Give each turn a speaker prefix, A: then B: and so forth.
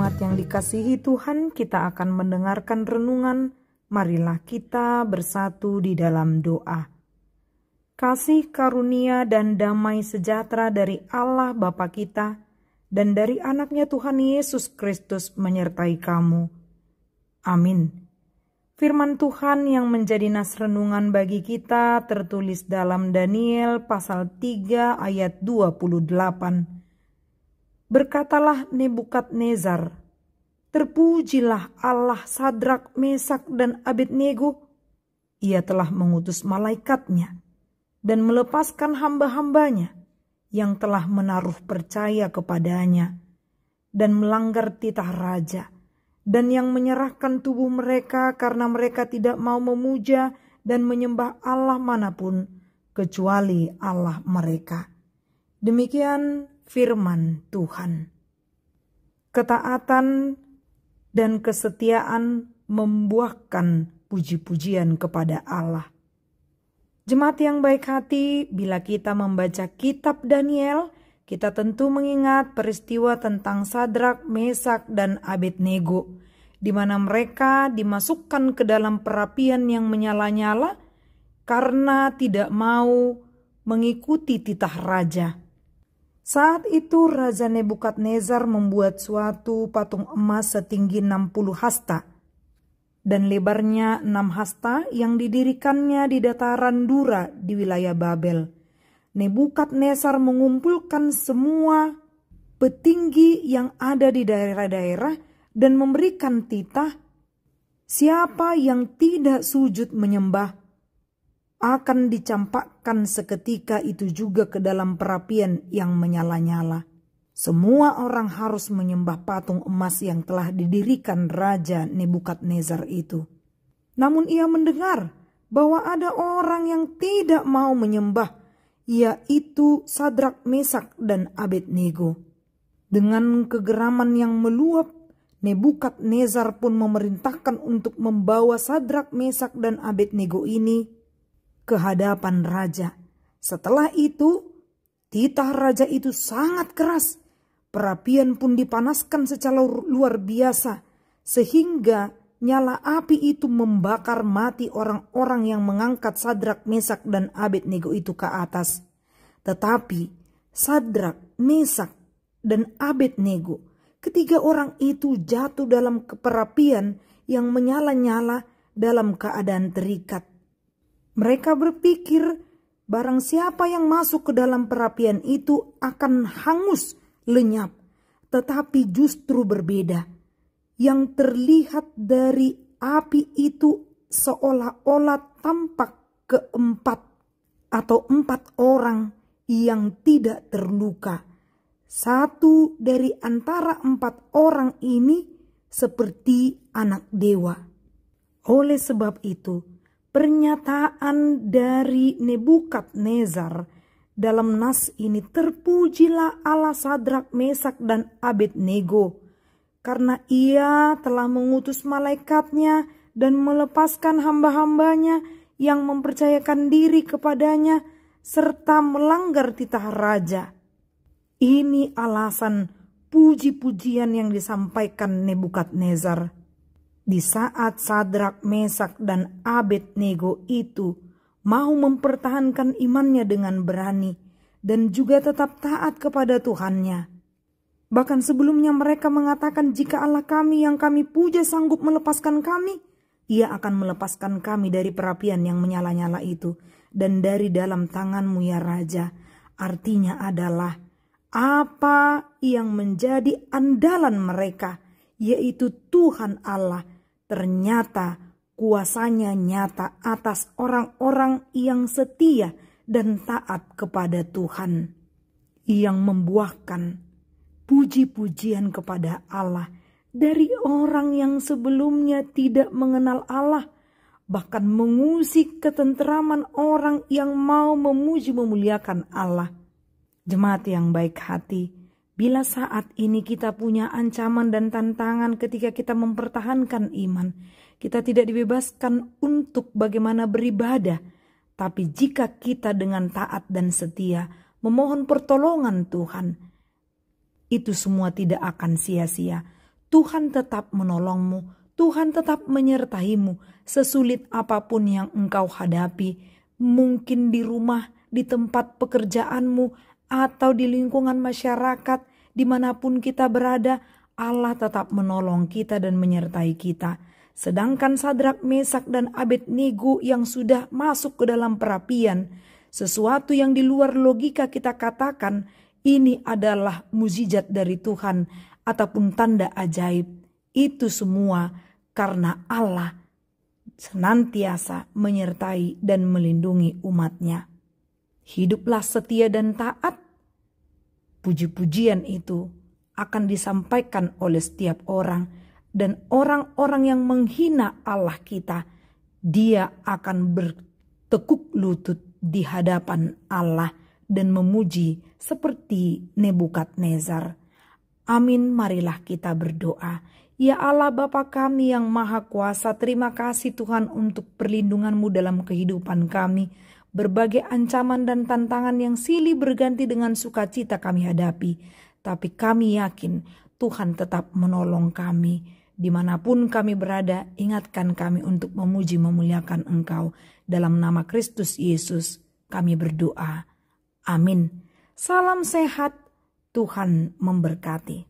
A: Umat yang dikasihi Tuhan, kita akan mendengarkan renungan. Marilah kita bersatu di dalam doa. Kasih karunia dan damai sejahtera dari Allah Bapa kita dan dari anaknya Tuhan Yesus Kristus menyertai kamu. Amin. Firman Tuhan yang menjadi nas renungan bagi kita tertulis dalam Daniel pasal 3 ayat 28. Berkatalah Nebukadnezar, Terpujilah Allah Sadrak, Mesak, dan Abednego. Ia telah mengutus malaikatnya dan melepaskan hamba-hambanya yang telah menaruh percaya kepadanya dan melanggar titah raja dan yang menyerahkan tubuh mereka karena mereka tidak mau memuja dan menyembah Allah manapun kecuali Allah mereka. Demikian firman Tuhan. Ketaatan dan kesetiaan membuahkan puji-pujian kepada Allah. Jemaat yang baik hati, bila kita membaca kitab Daniel, kita tentu mengingat peristiwa tentang Sadrak, Mesak, dan Abednego, di mana mereka dimasukkan ke dalam perapian yang menyala-nyala karena tidak mau mengikuti titah raja. Saat itu Raja Nebukadnezar membuat suatu patung emas setinggi 60 hasta dan lebarnya 6 hasta yang didirikannya di dataran Dura di wilayah Babel. Nebukadnezar mengumpulkan semua petinggi yang ada di daerah-daerah dan memberikan titah siapa yang tidak sujud menyembah akan dicampakkan seketika itu juga ke dalam perapian yang menyala-nyala. Semua orang harus menyembah patung emas yang telah didirikan Raja Nebukadnezar itu. Namun ia mendengar bahwa ada orang yang tidak mau menyembah, yaitu Sadrak Mesak dan Abednego. Dengan kegeraman yang meluap, Nebukadnezar pun memerintahkan untuk membawa Sadrak Mesak dan Abednego ini ke hadapan raja. Setelah itu, titah raja itu sangat keras. Perapian pun dipanaskan secara luar biasa, sehingga nyala api itu membakar mati orang-orang yang mengangkat Sadrak, Mesak, dan Abednego itu ke atas. Tetapi Sadrak, Mesak, dan Abednego, ketiga orang itu jatuh dalam keperapian yang menyala-nyala dalam keadaan terikat. Mereka berpikir barang siapa yang masuk ke dalam perapian itu akan hangus, lenyap. Tetapi justru berbeda. Yang terlihat dari api itu seolah-olah tampak keempat atau empat orang yang tidak terluka. Satu dari antara empat orang ini seperti anak dewa. Oleh sebab itu, Pernyataan dari Nebukadnezar dalam nas ini terpujilah Allah Sadrak, Mesak, dan Abednego karena ia telah mengutus malaikatnya dan melepaskan hamba-hambanya yang mempercayakan diri kepadanya serta melanggar titah raja. Ini alasan puji-pujian yang disampaikan Nebukadnezar. Di saat Sadrak, Mesak, dan Abednego itu mau mempertahankan imannya dengan berani dan juga tetap taat kepada Tuhannya. Bahkan sebelumnya mereka mengatakan jika Allah kami yang kami puja sanggup melepaskan kami, ia akan melepaskan kami dari perapian yang menyala-nyala itu dan dari dalam tanganmu ya Raja. Artinya adalah apa yang menjadi andalan mereka yaitu Tuhan Allah, ternyata kuasanya nyata atas orang-orang yang setia dan taat kepada Tuhan, yang membuahkan puji-pujian kepada Allah dari orang yang sebelumnya tidak mengenal Allah, bahkan mengusik ketentraman orang yang mau memuji memuliakan Allah. Jemaat yang baik hati, Bila saat ini kita punya ancaman dan tantangan ketika kita mempertahankan iman, kita tidak dibebaskan untuk bagaimana beribadah. Tapi jika kita dengan taat dan setia memohon pertolongan Tuhan, itu semua tidak akan sia-sia. Tuhan tetap menolongmu, Tuhan tetap menyertaimu. sesulit apapun yang engkau hadapi, mungkin di rumah, di tempat pekerjaanmu, atau di lingkungan masyarakat, dimanapun kita berada, Allah tetap menolong kita dan menyertai kita. Sedangkan Sadrak, Mesak, dan Abednego yang sudah masuk ke dalam perapian, sesuatu yang di luar logika kita katakan, ini adalah mujizat dari Tuhan ataupun tanda ajaib. Itu semua karena Allah senantiasa menyertai dan melindungi umatnya. Hiduplah setia dan taat Puji-pujian itu akan disampaikan oleh setiap orang dan orang-orang yang menghina Allah kita, dia akan bertekuk lutut di hadapan Allah dan memuji seperti Nebukadnezar. Amin, marilah kita berdoa. Ya Allah Bapa kami yang Maha Kuasa, terima kasih Tuhan untuk perlindunganmu dalam kehidupan kami. Berbagai ancaman dan tantangan yang silih berganti dengan sukacita kami hadapi, tapi kami yakin Tuhan tetap menolong kami. Dimanapun kami berada, ingatkan kami untuk memuji memuliakan Engkau. Dalam nama Kristus Yesus, kami berdoa. Amin. Salam sehat, Tuhan memberkati.